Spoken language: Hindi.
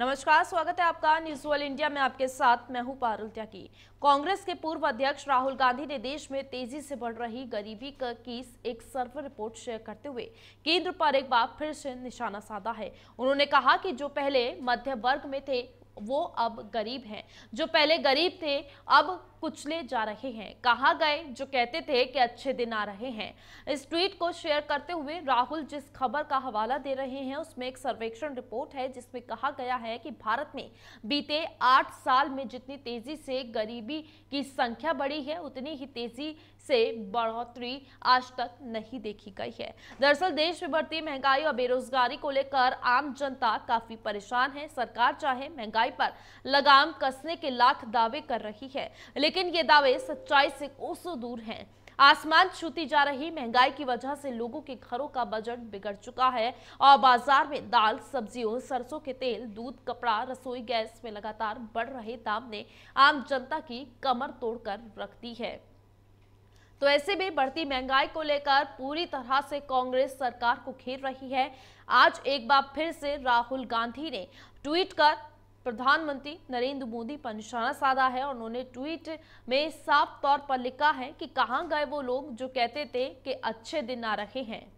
नमस्कार स्वागत है आपका न्यूज वर्ल्ड इंडिया में आपके साथ मैं हूं पारुल त्यागी कांग्रेस के पूर्व अध्यक्ष राहुल गांधी ने देश में तेजी से बढ़ रही गरीबी का एक सर्वे रिपोर्ट शेयर करते हुए केंद्र पर एक बार फिर से निशाना साधा है उन्होंने कहा कि जो पहले मध्य वर्ग में थे वो अब गरीब हैं जो पहले गरीब थे अब कुचले जा रहे हैं कहा गए जो कहते थे कि अच्छे दिन आ रहे हैं इस ट्वीट को शेयर करते हुए राहुल जिस खबर का हवाला दे रहे हैं उसमें एक सर्वेक्षण रिपोर्ट है जिसमें कहा गया है कि भारत में बीते आठ साल में जितनी तेजी से गरीबी की संख्या बढ़ी है उतनी ही तेजी से बढ़ोतरी आज तक नहीं देखी गई है दरअसल देश में बढ़ती महंगाई और बेरोजगारी को लेकर आम जनता काफी परेशान है सरकार चाहे महंगाई सच्चाई पर लगाम कसने के लाख दावे कर रही है लेकिन ये दावे सच्चाई से कोसों दूर हैं आसमान छूती जा रही महंगाई की वजह से लोगों के घरों का बजट बिगड़ चुका है और बाजार में दाल सब्जियों सरसों के तेल दूध कपड़ा रसोई गैस में लगातार बढ़ रहे दाम ने आम जनता की कमर तोड़कर रख दी है तो ऐसे में बढ़ती महंगाई को लेकर पूरी तरह से कांग्रेस सरकार को घेर रही है आज एक बार फिर से राहुल गांधी ने ट्वीट कर प्रधानमंत्री नरेंद्र मोदी पर निशाना साधा है और उन्होंने ट्वीट में साफ तौर पर लिखा है कि कहां गए वो लोग जो कहते थे कि अच्छे दिन आ रहे हैं